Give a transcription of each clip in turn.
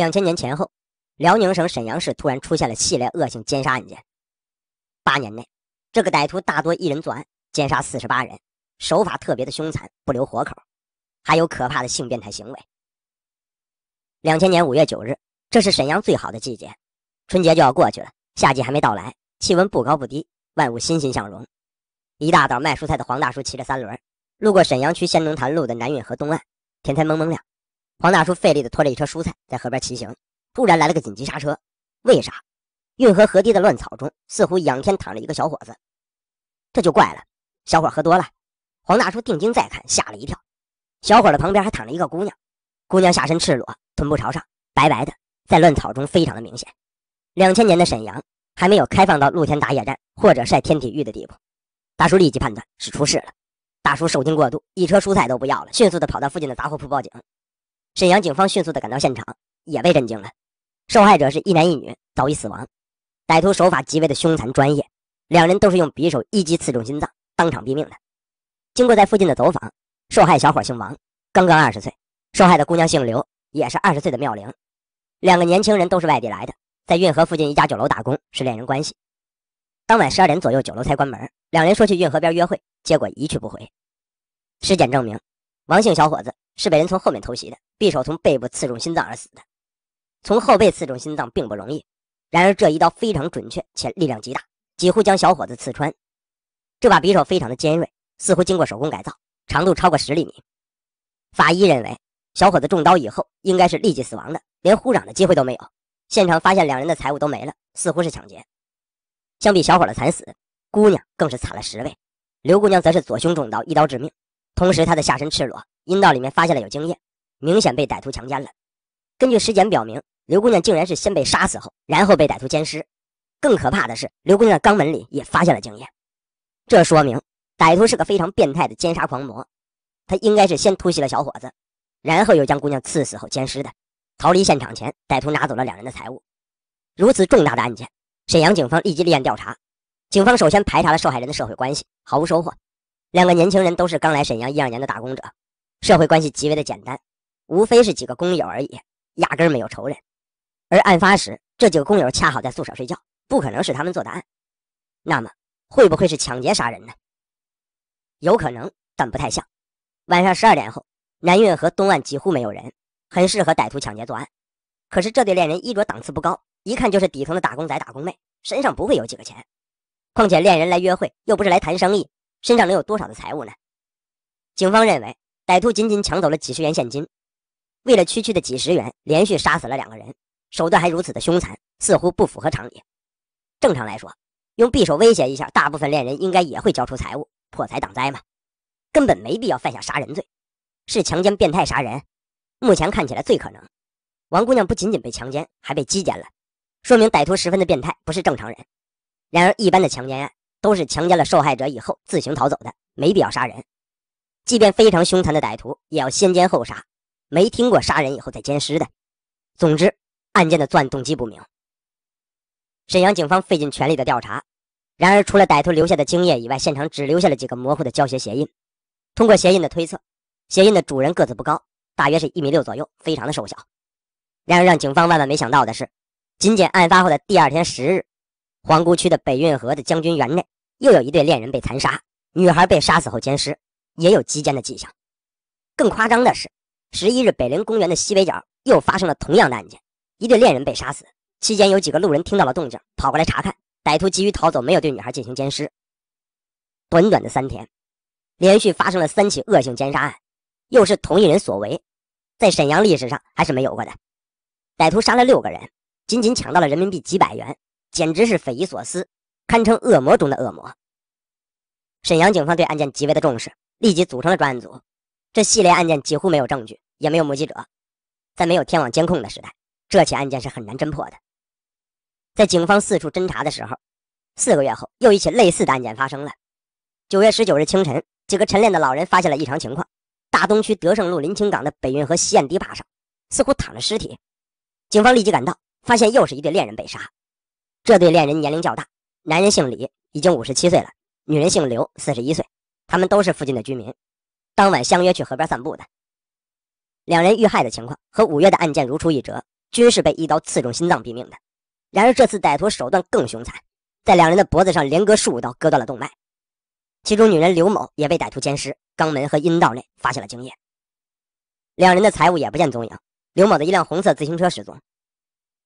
两千年前后，辽宁省沈阳市突然出现了系列恶性奸杀案件。八年内，这个歹徒大多一人作案，奸杀四十八人，手法特别的凶残，不留活口，还有可怕的性变态行为。两千年五月九日，这是沈阳最好的季节，春节就要过去了，夏季还没到来，气温不高不低，万物欣欣向荣。一大早，卖蔬菜的黄大叔骑着三轮，路过沈阳区仙农坛路的南运河东岸，天才蒙蒙亮。黄大叔费力地拖着一车蔬菜在河边骑行，突然来了个紧急刹车。为啥？运河河堤的乱草中，似乎仰天躺着一个小伙子。这就怪了。小伙喝多了。黄大叔定睛再看，吓了一跳。小伙的旁边还躺着一个姑娘，姑娘下身赤裸，臀部朝上，白白的，在乱草中非常的明显。两千年的沈阳还没有开放到露天打野战或者晒天体浴的地步。大叔立即判断是出事了。大叔受惊过度，一车蔬菜都不要了，迅速地跑到附近的杂货铺报警。沈阳警方迅速的赶到现场，也被震惊了。受害者是一男一女，早已死亡。歹徒手法极为的凶残专业，两人都是用匕首一击刺中心脏，当场毙命的。经过在附近的走访，受害小伙姓王，刚刚二十岁；受害的姑娘姓刘，也是二十岁的妙龄。两个年轻人都是外地来的，在运河附近一家酒楼打工，是恋人关系。当晚十二点左右，酒楼才关门，两人说去运河边约会，结果一去不回。尸检证明，王姓小伙子是被人从后面偷袭的。匕首从背部刺中心脏而死的，从后背刺中心脏并不容易，然而这一刀非常准确且力量极大，几乎将小伙子刺穿。这把匕首非常的尖锐，似乎经过手工改造，长度超过十厘米。法医认为，小伙子中刀以后应该是立即死亡的，连呼嚷的机会都没有。现场发现两人的财物都没了，似乎是抢劫。相比小伙的惨死，姑娘更是惨了十倍。刘姑娘则是左胸中刀，一刀致命，同时她的下身赤裸，阴道里面发现了有精液。明显被歹徒强奸了。根据尸检表明，刘姑娘竟然是先被杀死后，然后被歹徒奸尸。更可怕的是，刘姑娘的肛门里也发现了精液，这说明歹徒是个非常变态的奸杀狂魔。他应该是先突袭了小伙子，然后又将姑娘刺死后奸尸的。逃离现场前，歹徒拿走了两人的财物。如此重大的案件，沈阳警方立即立案调查。警方首先排查了受害人的社会关系，毫无收获。两个年轻人都是刚来沈阳一二年的打工者，社会关系极为的简单。无非是几个工友而已，压根没有仇人。而案发时，这几个工友恰好在宿舍睡觉，不可能是他们做的案。那么，会不会是抢劫杀人呢？有可能，但不太像。晚上十二点后，南运河东岸几乎没有人，很适合歹徒抢劫作案。可是这对恋人衣着档次不高，一看就是底层的打工仔、打工妹，身上不会有几个钱。况且恋人来约会又不是来谈生意，身上能有多少的财物呢？警方认为，歹徒仅仅抢走了几十元现金。为了区区的几十元，连续杀死了两个人，手段还如此的凶残，似乎不符合常理。正常来说，用匕首威胁一下，大部分恋人应该也会交出财物，破财挡灾嘛，根本没必要犯下杀人罪。是强奸变态杀人？目前看起来最可能。王姑娘不仅仅被强奸，还被击奸了，说明歹徒十分的变态，不是正常人。然而，一般的强奸案都是强奸了受害者以后自行逃走的，没必要杀人。即便非常凶残的歹徒，也要先奸后杀。没听过杀人以后再奸尸的，总之，案件的作案动机不明。沈阳警方费尽全力的调查，然而除了歹徒留下的精液以外，现场只留下了几个模糊的胶鞋鞋印。通过鞋印的推测，鞋印的主人个子不高，大约是一米六左右，非常的瘦小。然而让警方万万没想到的是，仅仅案发后的第二天十日，皇姑区的北运河的将军园内又有一对恋人被残杀，女孩被杀死后奸尸，也有奸的迹象。更夸张的是。十一日，北陵公园的西北角又发生了同样的案件，一对恋人被杀死。期间有几个路人听到了动静，跑过来查看。歹徒急于逃走，没有对女孩进行奸尸。短短的三天，连续发生了三起恶性奸杀案，又是同一人所为，在沈阳历史上还是没有过的。歹徒杀了六个人，仅仅抢到了人民币几百元，简直是匪夷所思，堪称恶魔中的恶魔。沈阳警方对案件极为的重视，立即组成了专案组。这系列案件几乎没有证据，也没有目击者，在没有天网监控的时代，这起案件是很难侦破的。在警方四处侦查的时候，四个月后又一起类似的案件发生了。九月十九日清晨，几个晨练的老人发现了异常情况：大东区德胜路临清港的北运河西岸堤坝上，似乎躺着尸体。警方立即赶到，发现又是一对恋人被杀。这对恋人年龄较大，男人姓李，已经五十七岁了；女人姓刘，四十一岁。他们都是附近的居民。当晚相约去河边散步的两人遇害的情况和五月的案件如出一辙，均是被一刀刺中心脏毙命的。然而这次歹徒手段更凶残，在两人的脖子上连割数刀，割断了动脉。其中女人刘某也被歹徒奸尸，肛门和阴道内发现了精液。两人的财物也不见踪影，刘某的一辆红色自行车失踪。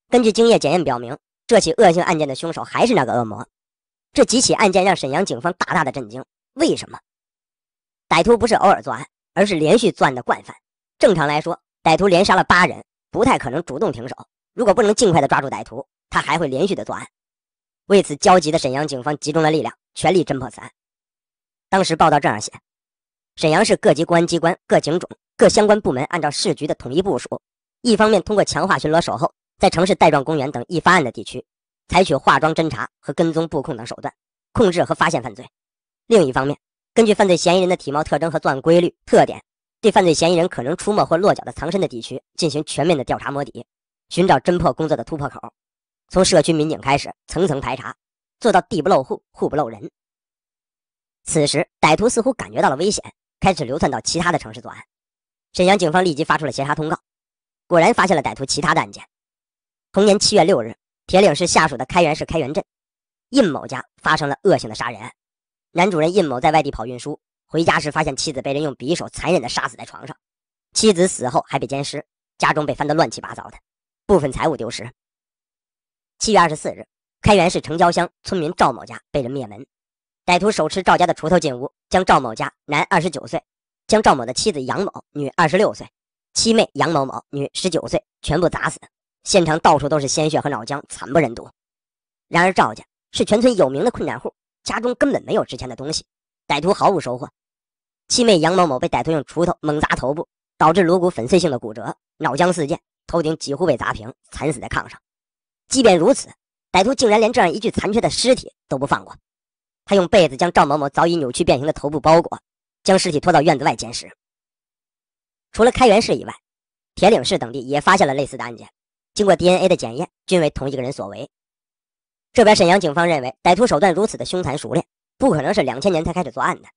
根据精液检验表明，这起恶性案件的凶手还是那个恶魔。这几起案件让沈阳警方大大的震惊，为什么？歹徒不是偶尔作案，而是连续作案的惯犯。正常来说，歹徒连杀了八人，不太可能主动停手。如果不能尽快的抓住歹徒，他还会连续的作案。为此，焦急的沈阳警方集中了力量，全力侦破此案。当时报道这样写：沈阳市各级公安机关、各警种、各相关部门按照市局的统一部署，一方面通过强化巡逻守候，在城市带状公园等易发案的地区，采取化妆侦查和跟踪布控等手段，控制和发现犯罪；另一方面，根据犯罪嫌疑人的体貌特征和作案规律特点，对犯罪嫌疑人可能出没或落脚的藏身的地区进行全面的调查摸底，寻找侦破工作的突破口。从社区民警开始，层层排查，做到地不漏户，户不漏人。此时，歹徒似乎感觉到了危险，开始流窜到其他的城市作案。沈阳警方立即发出了协查通告，果然发现了歹徒其他的案件。同年七月六日，铁岭市下属的开原市开原镇印某家发生了恶性的杀人案。男主人印某在外地跑运输，回家时发现妻子被人用匕首残忍地杀死在床上。妻子死后还被奸尸，家中被翻得乱七八糟的，部分财物丢失。七月二十四日，开原市城郊乡村民赵某家被人灭门，歹徒手持赵家的锄头进屋，将赵某家男二十九岁，将赵某的妻子杨某女二十六岁，七妹杨某某女十九岁全部砸死。现场到处都是鲜血和脑浆，惨不忍睹。然而赵家是全村有名的困难户。家中根本没有值钱的东西，歹徒毫无收获。七妹杨某某被歹徒用锄头猛砸头部，导致颅骨粉碎性的骨折，脑浆四溅，头顶几乎被砸平，惨死在炕上。即便如此，歹徒竟然连这样一具残缺的尸体都不放过。他用被子将赵某某早已扭曲变形的头部包裹，将尸体拖到院子外捡拾。除了开元市以外，铁岭市等地也发现了类似的案件，经过 DNA 的检验，均为同一个人所为。这边沈阳警方认为，歹徒手段如此的凶残熟练，不可能是两千年才开始作案的。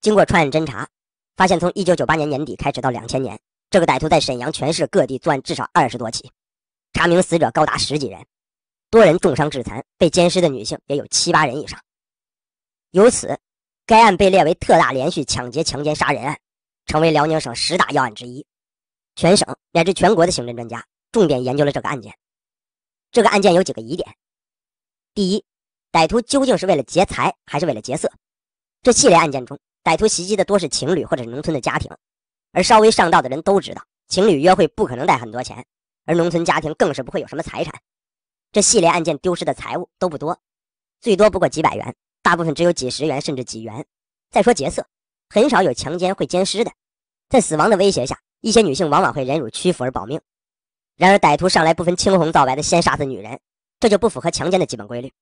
经过串案侦查，发现从一九九八年年底开始到两千年，这个歹徒在沈阳全市各地作案至少二十多起，查明死者高达十几人，多人重伤致残，被奸尸的女性也有七八人以上。由此，该案被列为特大连续抢劫、强奸、杀人案，成为辽宁省十大要案之一。全省乃至全国的刑侦专家重点研究了这个案件。这个案件有几个疑点。第一，歹徒究竟是为了劫财还是为了劫色？这系列案件中，歹徒袭击的多是情侣或者是农村的家庭，而稍微上道的人都知道，情侣约会不可能带很多钱，而农村家庭更是不会有什么财产。这系列案件丢失的财物都不多，最多不过几百元，大部分只有几十元甚至几元。再说劫色，很少有强奸会奸尸的，在死亡的威胁下，一些女性往往会忍辱屈服而保命。然而歹徒上来不分青红皂白的先杀死女人。这就不符合强奸的基本规律。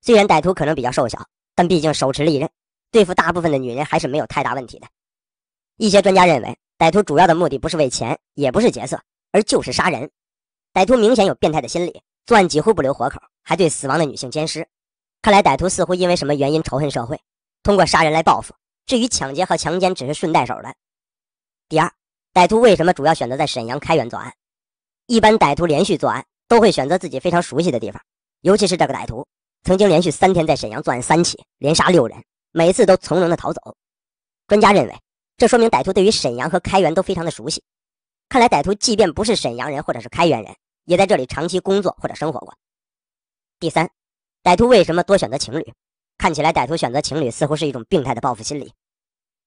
虽然歹徒可能比较瘦小，但毕竟手持利刃，对付大部分的女人还是没有太大问题的。一些专家认为，歹徒主要的目的不是为钱，也不是劫色，而就是杀人。歹徒明显有变态的心理，作案几乎不留活口，还对死亡的女性奸尸。看来歹徒似乎因为什么原因仇恨社会，通过杀人来报复。至于抢劫和强奸，只是顺带手的。第二，歹徒为什么主要选择在沈阳开原作案？一般歹徒连续作案。都会选择自己非常熟悉的地方，尤其是这个歹徒，曾经连续三天在沈阳作案三起，连杀六人，每次都从容的逃走。专家认为，这说明歹徒对于沈阳和开源都非常的熟悉。看来歹徒即便不是沈阳人或者是开源人，也在这里长期工作或者生活过。第三，歹徒为什么多选择情侣？看起来歹徒选择情侣似乎是一种病态的报复心理。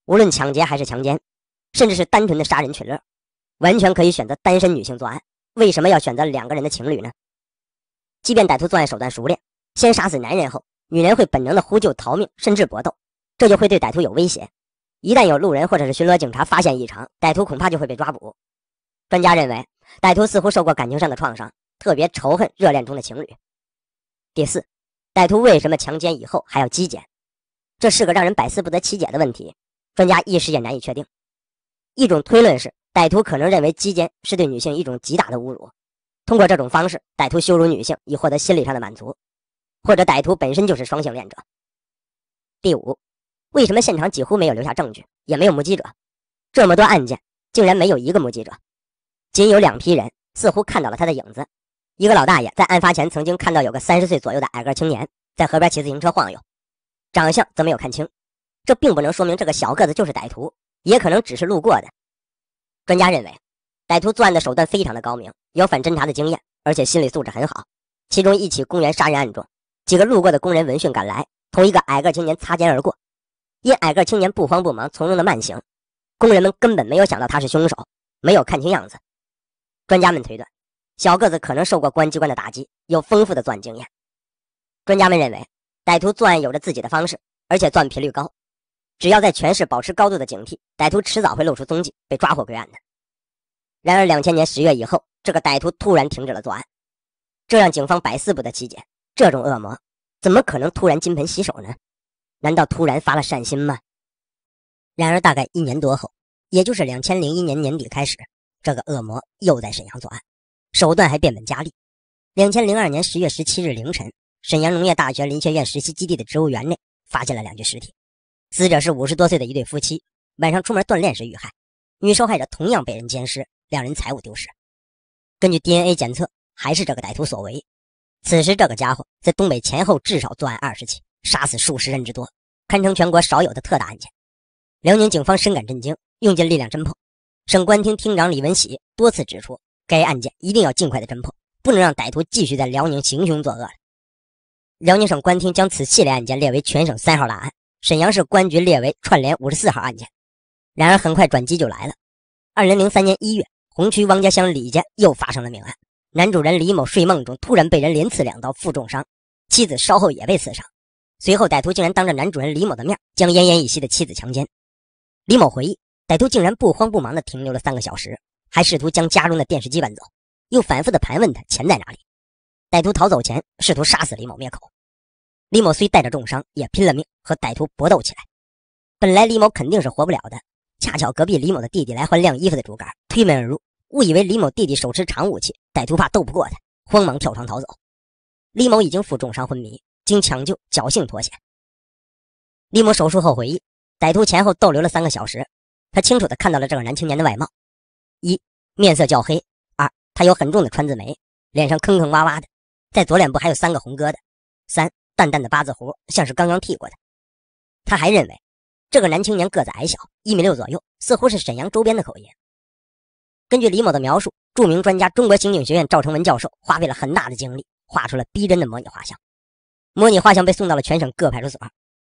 无论抢劫还是强奸，甚至是单纯的杀人取乐，完全可以选择单身女性作案。为什么要选择两个人的情侣呢？即便歹徒作案手段熟练，先杀死男人后，女人会本能的呼救、逃命，甚至搏斗，这就会对歹徒有威胁。一旦有路人或者是巡逻警察发现异常，歹徒恐怕就会被抓捕。专家认为，歹徒似乎受过感情上的创伤，特别仇恨热恋中的情侣。第四，歹徒为什么强奸以后还要基减？这是个让人百思不得其解的问题。专家一时也难以确定。一种推论是。歹徒可能认为击奸是对女性一种极大的侮辱，通过这种方式，歹徒羞辱女性以获得心理上的满足，或者歹徒本身就是双性恋者。第五，为什么现场几乎没有留下证据，也没有目击者？这么多案件竟然没有一个目击者，仅有两批人似乎看到了他的影子。一个老大爷在案发前曾经看到有个三十岁左右的矮个青年在河边骑自行车晃悠，长相则没有看清。这并不能说明这个小个子就是歹徒，也可能只是路过的。专家认为，歹徒作案的手段非常的高明，有反侦查的经验，而且心理素质很好。其中一起公园杀人案中，几个路过的工人闻讯赶来，同一个矮个青年擦肩而过，因矮个青年不慌不忙、从容的慢行，工人们根本没有想到他是凶手，没有看清样子。专家们推断，小个子可能受过公安机关的打击，有丰富的作案经验。专家们认为，歹徒作案有着自己的方式，而且作案频率高。只要在全市保持高度的警惕，歹徒迟早会露出踪迹，被抓获归案的。然而，两千年十月以后，这个歹徒突然停止了作案，这让警方百思不得其解：这种恶魔怎么可能突然金盆洗手呢？难道突然发了善心吗？然而，大概一年多后，也就是两千零一年年底开始，这个恶魔又在沈阳作案，手段还变本加厉。两千零二年十月十七日凌晨，沈阳农业大学林学院实习基地的植物园内发现了两具尸体。死者是五十多岁的一对夫妻，晚上出门锻炼时遇害。女受害者同样被人奸尸，两人财物丢失。根据 DNA 检测，还是这个歹徒所为。此时，这个家伙在东北前后至少作案二十起，杀死数十人之多，堪称全国少有的特大案件。辽宁警方深感震惊，用尽力量侦破。省公安厅厅长李文喜多次指出，该案件一定要尽快的侦破，不能让歹徒继续在辽宁行凶作恶了。辽宁省公安厅将此系列案件列为全省三号大案。沈阳市公安局列为串联五十四号案件，然而很快转机就来了。二零零三年一月，红区汪家乡李家又发生了命案。男主人李某睡梦中突然被人连刺两刀，负重伤，妻子稍后也被刺伤。随后，歹徒竟然当着男主人李某的面，将奄奄一息的妻子强奸。李某回忆，歹徒竟然不慌不忙地停留了三个小时，还试图将家中的电视机搬走，又反复地盘问他钱在哪里。歹徒逃走前，试图杀死李某灭口。李某虽带着重伤，也拼了命和歹徒搏斗起来。本来李某肯定是活不了的，恰巧隔壁李某的弟弟来换晾衣服的竹竿，推门而入，误以为李某弟弟手持长武器，歹徒怕斗不过他，慌忙跳窗逃走。李某已经负重伤昏迷，经抢救侥幸脱险。李某手术后回忆，歹徒前后逗留了三个小时，他清楚地看到了这个男青年的外貌：一面色较黑，二他有很重的川字眉，脸上坑坑洼洼的，在左脸部还有三个红疙瘩。三淡淡的八字胡，像是刚刚剃过的。他还认为，这个男青年个子矮小，一米六左右，似乎是沈阳周边的口音。根据李某的描述，著名专家中国刑警学院赵成文教授花费了很大的精力，画出了逼真的模拟画像。模拟画像被送到了全省各派出所，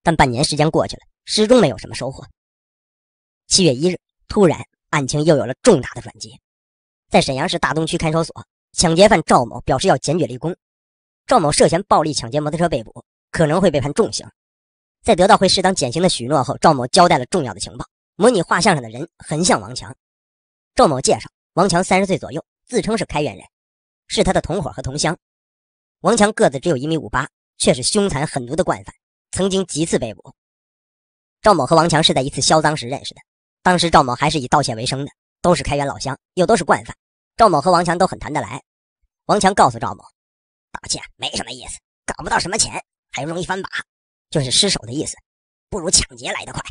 但半年时间过去了，始终没有什么收获。七月一日，突然案情又有了重大的转机，在沈阳市大东区看守所，抢劫犯赵某表示要检举立功。赵某涉嫌暴力抢劫摩托车被捕，可能会被判重刑。在得到会适当减刑的许诺后，赵某交代了重要的情报：模拟画像上的人很像王强。赵某介绍，王强三十岁左右，自称是开远人，是他的同伙和同乡。王强个子只有一米五八，却是凶残狠毒的惯犯，曾经几次被捕。赵某和王强是在一次销赃时认识的。当时赵某还是以盗窃为生的，都是开远老乡，又都是惯犯。赵某和王强都很谈得来。王强告诉赵某。盗窃没什么意思，搞不到什么钱，还容易翻把，就是失手的意思，不如抢劫来得快。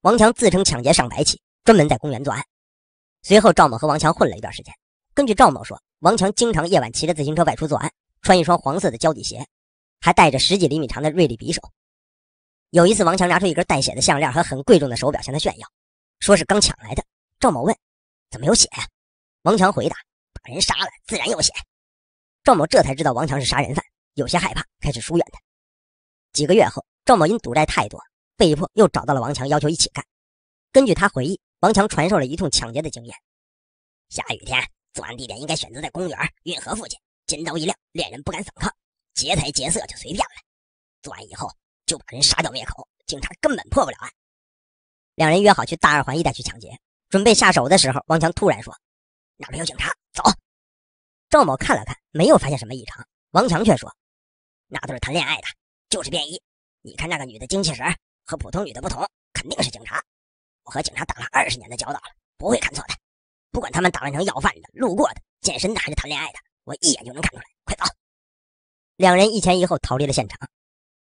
王强自称抢劫上百起，专门在公园作案。随后，赵某和王强混了一段时间。根据赵某说，王强经常夜晚骑着自行车外出作案，穿一双黄色的胶底鞋，还带着十几厘米长的锐利匕首。有一次，王强拿出一根带血的项链和很贵重的手表向他炫耀，说是刚抢来的。赵某问：“怎么有血呀？”王强回答：“把人杀了，自然有血。”赵某这才知道王强是杀人犯，有些害怕，开始疏远他。几个月后，赵某因赌债太多，被迫又找到了王强，要求一起干。根据他回忆，王强传授了一通抢劫的经验：下雨天作案地点应该选择在公园、运河附近；金刀一亮，猎人不敢反抗，劫财劫色就随便了。作案以后就把人杀掉灭口，警察根本破不了案。两人约好去大二环一带去抢劫，准备下手的时候，王强突然说：“那边有警察，走。”赵某看了看，没有发现什么异常。王强却说：“那都是谈恋爱的，就是便衣。你看那个女的精气神和普通女的不同，肯定是警察。我和警察打了二十年的交道了，不会看错的。不管他们打扮成要饭的、路过的、健身的，还是谈恋爱的，我一眼就能看出来。快走！”两人一前一后逃离了现场。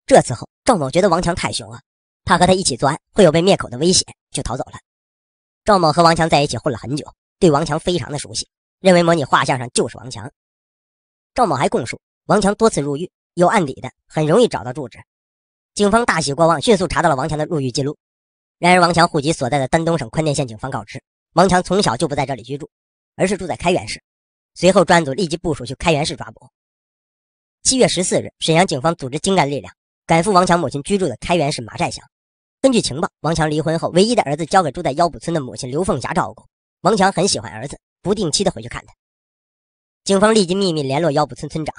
这次后，赵某觉得王强太凶了，怕和他一起作案会有被灭口的危险，就逃走了。赵某和王强在一起混了很久，对王强非常的熟悉。认为模拟画像上就是王强，赵某还供述王强多次入狱，有案底的很容易找到住址。警方大喜过望，迅速查到了王强的入狱记录。然而，王强户籍所在的丹东市宽甸县警方告知，王强从小就不在这里居住，而是住在开原市。随后，专案组立即部署去开原市抓捕。七月十四日，沈阳警方组织精干力量，赶赴王强母亲居住的开原市马寨乡。根据情报，王强离婚后唯一的儿子交给住在腰堡村的母亲刘凤霞照顾。王强很喜欢儿子。不定期的回去看他。警方立即秘密联络腰部村村长。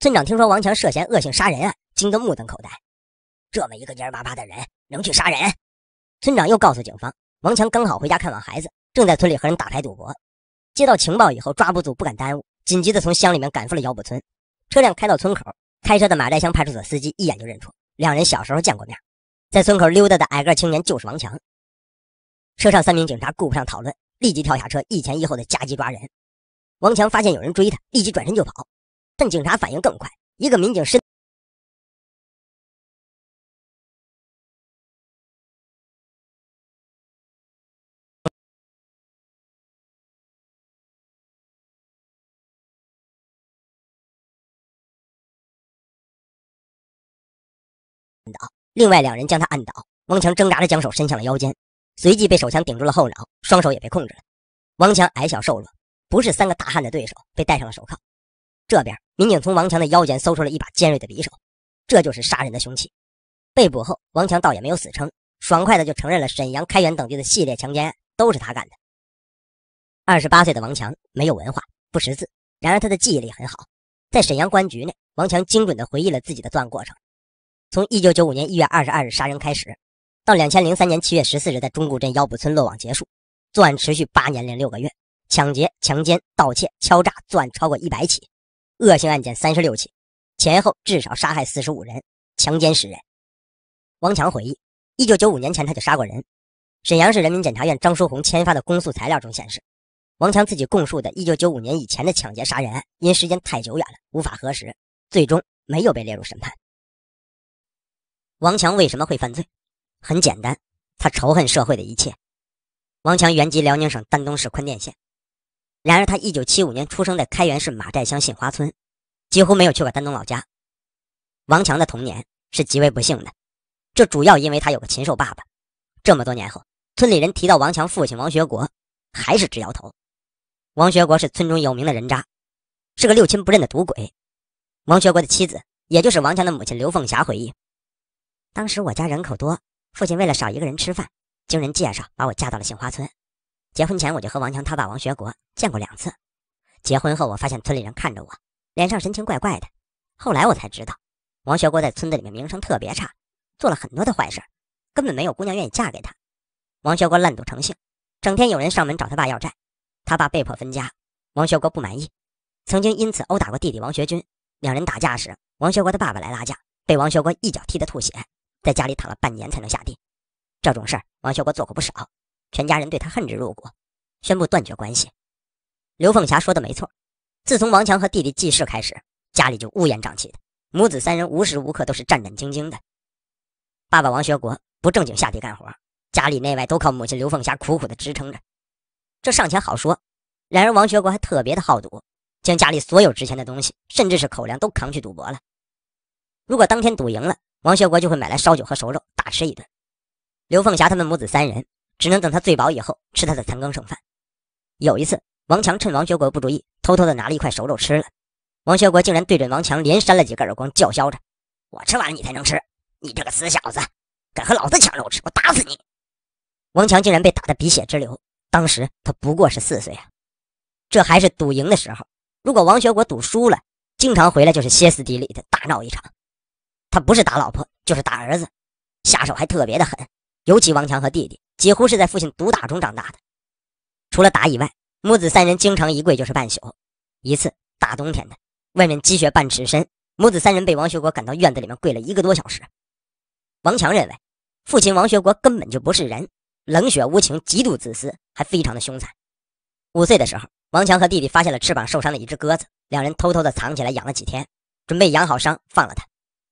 村长听说王强涉嫌恶性杀人案，惊得目瞪口呆。这么一个蔫巴巴的人，能去杀人？村长又告诉警方，王强刚好回家看望孩子，正在村里和人打牌赌博。接到情报以后，抓捕组不敢耽误，紧急的从乡里面赶赴了腰部村。车辆开到村口，开车的马寨乡派出所司机一眼就认出，两人小时候见过面。在村口溜达的矮个青年就是王强。车上三名警察顾不上讨论。立即跳下车，一前一后的夹击抓人。王强发现有人追他，立即转身就跑。但警察反应更快，一个民警伸，倒，另外两人将他按倒。王强挣扎着将手伸向了腰间。随即被手枪顶住了后脑，双手也被控制了。王强矮小瘦弱，不是三个大汉的对手，被戴上了手铐。这边民警从王强的腰间搜出了一把尖锐的匕首，这就是杀人的凶器。被捕后，王强倒也没有死撑，爽快的就承认了沈阳、开原等地的系列强奸案都是他干的。二十八岁的王强没有文化，不识字，然而他的记忆力很好，在沈阳公安局内，王强精准的回忆了自己的作案过程，从一九九五年一月二十二日杀人开始。到两千零三年七月十四日，在中固镇腰部村落网结束。作案持续八年零六个月，抢劫、强奸、盗窃、敲诈，作案超过一百起，恶性案件三十六起，前后至少杀害四十五人，强奸十人。王强回忆，一九九五年前他就杀过人。沈阳市人民检察院张淑红签发的公诉材料中显示，王强自己供述的一九九五年以前的抢劫杀人案，因时间太久远了，无法核实，最终没有被列入审判。王强为什么会犯罪？很简单，他仇恨社会的一切。王强原籍辽宁省丹东市宽甸县，然而他1975年出生在开原市马寨乡杏花村，几乎没有去过丹东老家。王强的童年是极为不幸的，这主要因为他有个禽兽爸爸。这么多年后，村里人提到王强父亲王学国，还是直摇头。王学国是村中有名的人渣，是个六亲不认的赌鬼。王学国的妻子，也就是王强的母亲刘凤霞回忆，当时我家人口多。父亲为了少一个人吃饭，经人介绍把我嫁到了杏花村。结婚前我就和王强他爸王学国见过两次。结婚后我发现村里人看着我，脸上神情怪怪的。后来我才知道，王学国在村子里面名声特别差，做了很多的坏事儿，根本没有姑娘愿意嫁给他。王学国烂赌成性，整天有人上门找他爸要债，他爸被迫分家。王学国不满意，曾经因此殴打过弟弟王学军。两人打架时，王学国的爸爸来拉架，被王学国一脚踢得吐血。在家里躺了半年才能下地，这种事儿王学国做过不少，全家人对他恨之入骨，宣布断绝关系。刘凤霞说的没错，自从王强和弟弟记事开始，家里就乌烟瘴气的，母子三人无时无刻都是战战兢兢的。爸爸王学国不正经下地干活，家里内外都靠母亲刘凤霞苦苦的支撑着。这尚且好说，然而王学国还特别的好赌，将家里所有值钱的东西，甚至是口粮都扛去赌博了。如果当天赌赢了。王学国就会买来烧酒和熟肉，大吃一顿。刘凤霞他们母子三人只能等他醉饱以后吃他的残羹剩饭。有一次，王强趁王学国不注意，偷偷的拿了一块熟肉吃了。王学国竟然对准王强连扇了几个耳光，叫嚣着：“我吃完了你才能吃，你这个死小子，敢和老子抢肉吃，我打死你！”王强竟然被打得鼻血直流。当时他不过是四岁啊，这还是赌赢的时候。如果王学国赌输了，经常回来就是歇斯底里的大闹一场。他不是打老婆，就是打儿子，下手还特别的狠。尤其王强和弟弟，几乎是在父亲毒打中长大的。除了打以外，母子三人经常一跪就是半宿。一次大冬天的，外面积雪半尺深，母子三人被王学国赶到院子里面跪了一个多小时。王强认为，父亲王学国根本就不是人，冷血无情，极度自私，还非常的凶残。五岁的时候，王强和弟弟发现了翅膀受伤的一只鸽子，两人偷偷的藏起来养了几天，准备养好伤放了它。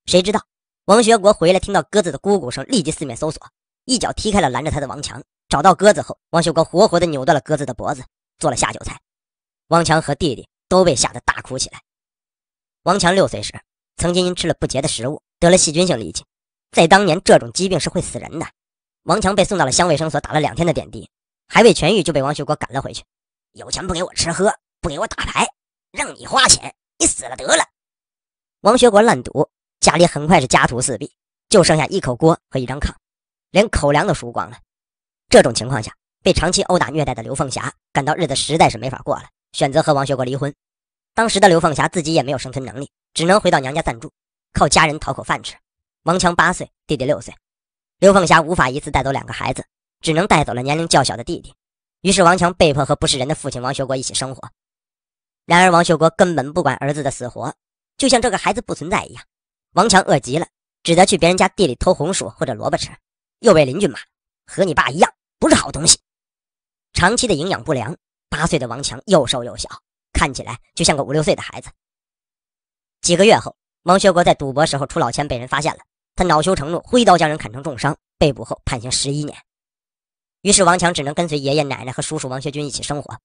谁知道王学国回来，听到鸽子的咕咕声，立即四面搜索，一脚踢开了拦着他的王强。找到鸽子后，王学国活活的扭断了鸽子的脖子，做了下酒菜。王强和弟弟都被吓得大哭起来。王强六岁时，曾经因吃了不洁的食物，得了细菌性痢疾，在当年这种疾病是会死人的。王强被送到了乡卫生所打了两天的点滴，还未痊愈就被王学国赶了回去。有钱不给我吃喝，不给我打牌，让你花钱，你死了得了。王学国烂赌。家里很快是家徒四壁，就剩下一口锅和一张炕，连口粮都输光了。这种情况下，被长期殴打虐待的刘凤霞感到日子实在是没法过了，选择和王学国离婚。当时的刘凤霞自己也没有生存能力，只能回到娘家暂住，靠家人讨口饭吃。王强八岁，弟弟六岁，刘凤霞无法一次带走两个孩子，只能带走了年龄较小的弟弟。于是王强被迫和不是人的父亲王学国一起生活。然而王学国根本不管儿子的死活，就像这个孩子不存在一样。王强饿极了，只得去别人家地里偷红薯或者萝卜吃，又被邻居骂。和你爸一样，不是好东西。长期的营养不良，八岁的王强又瘦又小，看起来就像个五六岁的孩子。几个月后，王学国在赌博时候出老千被人发现了，他恼羞成怒，挥刀将人砍成重伤，被捕后判刑十一年。于是王强只能跟随爷爷奶奶和叔叔王学军一起生活。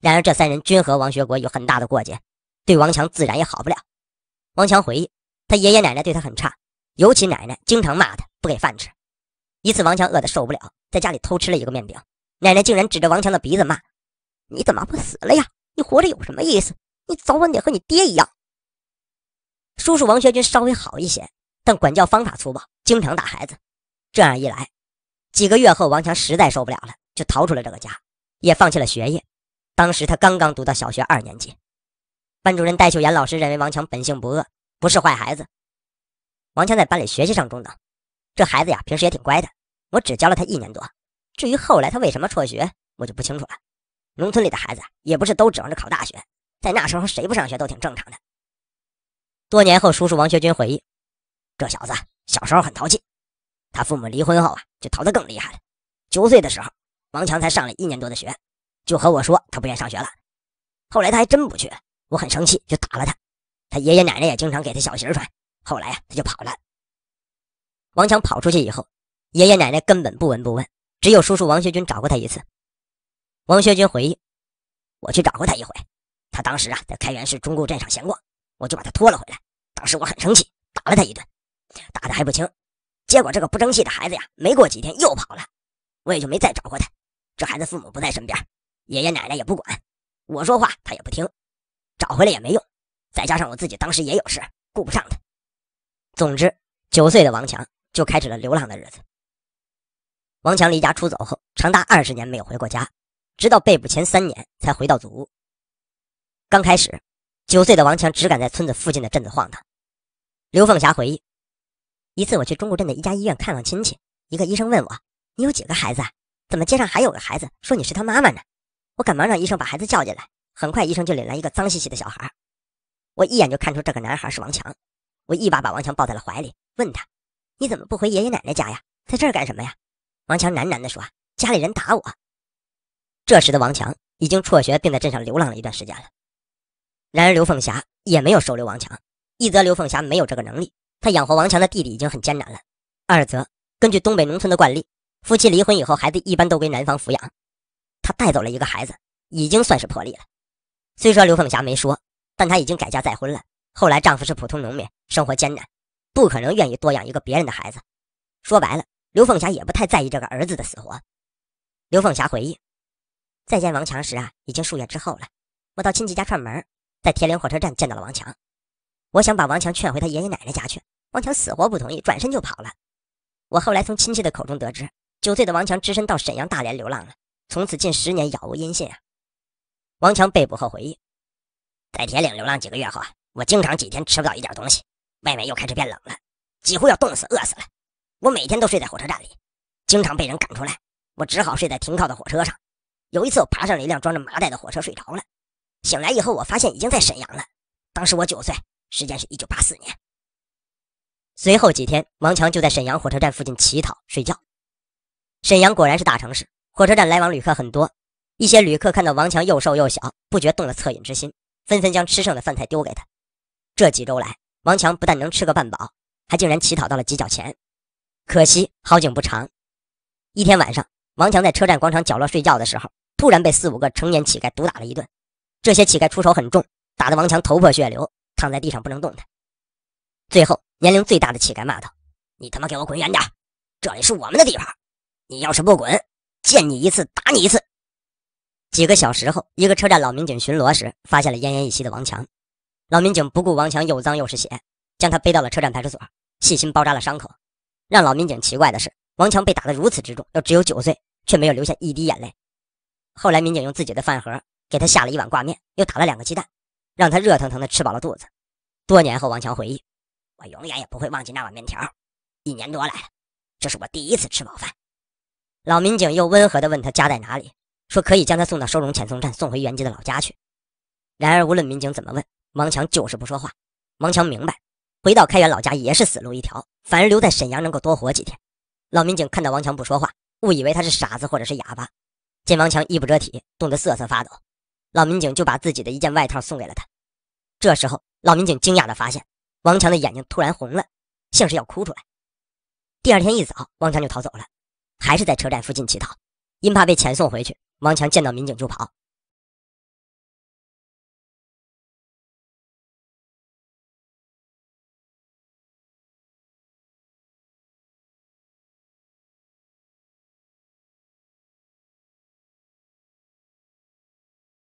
然而这三人均和王学国有很大的过节，对王强自然也好不了。王强回忆。他爷爷奶奶对他很差，尤其奶奶经常骂他，不给饭吃。一次，王强饿得受不了，在家里偷吃了一个面饼，奶奶竟然指着王强的鼻子骂：“你怎么不死了呀？你活着有什么意思？你早晚得和你爹一样。”叔叔王学军稍微好一些，但管教方法粗暴，经常打孩子。这样一来，几个月后，王强实在受不了了，就逃出了这个家，也放弃了学业。当时他刚刚读到小学二年级，班主任戴秀妍老师认为王强本性不恶。不是坏孩子，王强在班里学习上中等，这孩子呀平时也挺乖的。我只教了他一年多，至于后来他为什么辍学，我就不清楚了。农村里的孩子也不是都指望着考大学，在那时候谁不上学都挺正常的。多年后，叔叔王学军回忆，这小子小时候很淘气，他父母离婚后啊，就淘得更厉害了。九岁的时候，王强才上了一年多的学，就和我说他不愿上学了。后来他还真不去我很生气，就打了他。他爷爷奶奶也经常给他小鞋穿，后来呀，他就跑了。王强跑出去以后，爷爷奶奶根本不闻不问，只有叔叔王学军找过他一次。王学军回忆：“我去找过他一回，他当时啊在开原市中固镇上闲逛，我就把他拖了回来。当时我很生气，打了他一顿，打得还不轻。结果这个不争气的孩子呀，没过几天又跑了，我也就没再找过他。这孩子父母不在身边，爷爷奶奶也不管，我说话他也不听，找回来也没用。”再加上我自己当时也有事，顾不上他。总之，九岁的王强就开始了流浪的日子。王强离家出走后，长达二十年没有回过家，直到被捕前三年才回到祖屋。刚开始，九岁的王强只敢在村子附近的镇子晃荡。刘凤霞回忆，一次我去中国镇的一家医院看望亲戚，一个医生问我：“你有几个孩子？怎么街上还有个孩子说你是他妈妈呢？”我赶忙让医生把孩子叫进来。很快，医生就领来一个脏兮兮的小孩。我一眼就看出这个男孩是王强，我一把把王强抱在了怀里，问他：“你怎么不回爷爷奶奶家呀？在这儿干什么呀？”王强喃喃地说：“家里人打我。”这时的王强已经辍学，并在镇上流浪了一段时间了。然而刘凤霞也没有收留王强。一则刘凤霞没有这个能力，她养活王强的弟弟已经很艰难了；二则根据东北农村的惯例，夫妻离婚以后，孩子一般都归男方抚养。她带走了一个孩子，已经算是破例了。虽说刘凤霞没说。但她已经改嫁再婚了。后来丈夫是普通农民，生活艰难，不可能愿意多养一个别人的孩子。说白了，刘凤霞也不太在意这个儿子的死活。刘凤霞回忆，再见王强时啊，已经数月之后了。我到亲戚家串门，在铁岭火车站见到了王强。我想把王强劝回他爷爷奶奶家去，王强死活不同意，转身就跑了。我后来从亲戚的口中得知，九岁的王强只身到沈阳、大连流浪了，从此近十年杳无音信啊。王强被捕后回忆。在铁岭流浪几个月后啊，我经常几天吃不到一点东西，外面又开始变冷了，几乎要冻死、饿死了。我每天都睡在火车站里，经常被人赶出来，我只好睡在停靠的火车上。有一次，我爬上了一辆装着麻袋的火车，睡着了。醒来以后，我发现已经在沈阳了。当时我九岁，时间是一九八四年。随后几天，王强就在沈阳火车站附近乞讨、睡觉。沈阳果然是大城市，火车站来往旅客很多，一些旅客看到王强又瘦又小，不觉动了恻隐之心。纷纷将吃剩的饭菜丢给他。这几周来，王强不但能吃个半饱，还竟然乞讨到了几角钱。可惜好景不长，一天晚上，王强在车站广场角落睡觉的时候，突然被四五个成年乞丐毒打了一顿。这些乞丐出手很重，打得王强头破血流，躺在地上不能动弹。最后，年龄最大的乞丐骂道：“你他妈给我滚远点，这里是我们的地盘，你要是不滚，见你一次打你一次。”几个小时后，一个车站老民警巡逻时发现了奄奄一息的王强。老民警不顾王强又脏又是血，将他背到了车站派出所，细心包扎了伤口。让老民警奇怪的是，王强被打得如此之重，又只有九岁，却没有留下一滴眼泪。后来，民警用自己的饭盒给他下了一碗挂面，又打了两个鸡蛋，让他热腾腾的吃饱了肚子。多年后，王强回忆：“我永远也不会忘记那碗面条。一年多来这是我第一次吃饱饭。”老民警又温和地问他家在哪里。说可以将他送到收容遣送站，送回原籍的老家去。然而，无论民警怎么问，王强就是不说话。王强明白，回到开原老家也是死路一条，反而留在沈阳能够多活几天。老民警看到王强不说话，误以为他是傻子或者是哑巴。见王强衣不遮体，冻得瑟瑟发抖，老民警就把自己的一件外套送给了他。这时候，老民警惊讶地发现，王强的眼睛突然红了，像是要哭出来。第二天一早，王强就逃走了，还是在车站附近乞讨，因怕被遣送回去。王强见到民警就跑。